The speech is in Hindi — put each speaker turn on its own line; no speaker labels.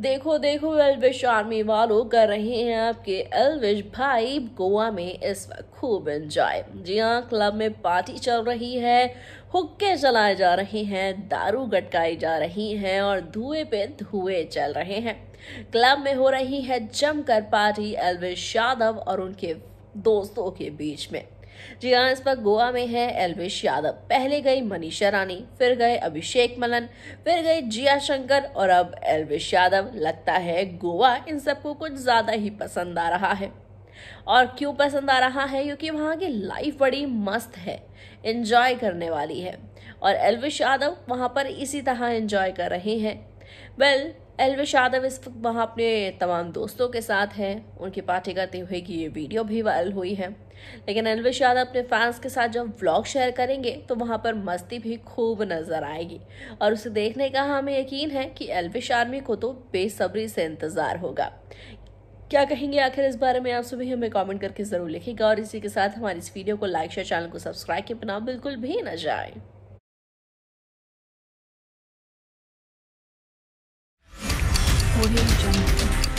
देखो देखो एलविश आर्मी वालों कर रहे हैं आपके एलविश भाई गोवा में इस वक्त खूब एंजॉय जी हाँ क्लब में पार्टी चल रही है हुक्के चलाए जा रहे हैं दारू गटकाई जा रही हैं और धुएं पे धुएं चल रहे हैं क्लब में हो रही है जमकर पार्टी एलविश यादव और उनके दोस्तों के बीच में जी हाँ इस वक्त गोवा में है एलविश यादव पहले गई मनीषा रानी फिर गए अभिषेक मलन फिर गए जिया शंकर और अब एलविश यादव लगता है गोवा इन सबको कुछ ज़्यादा ही पसंद आ रहा है और क्यों पसंद आ रहा है क्योंकि वहाँ की लाइफ बड़ी मस्त है इन्जॉय करने वाली है और एलविश यादव वहाँ पर इसी तरह इन्जॉय कर रहे हैं वेल एलविश यादव इस वक्त वहाँ अपने तमाम दोस्तों के साथ हैं उनकी पार्टी करते हुए कि ये वीडियो भी वायरल हुई है लेकिन एलविश यादव अपने फैंस के साथ जब व्लॉग शेयर करेंगे तो वहाँ पर मस्ती भी खूब नजर आएगी और उसे देखने का हमें यकीन है कि एलविश आर्मी को तो बेसब्री से इंतज़ार होगा क्या कहेंगे आखिर इस बारे में आप सभी हमें कॉमेंट करके ज़रूर लिखेगा और इसी के साथ हमारी इस वीडियो को लाइक शेयर चैनल को सब्सक्राइब के बिना बिल्कुल भी ना जाए
我已长大。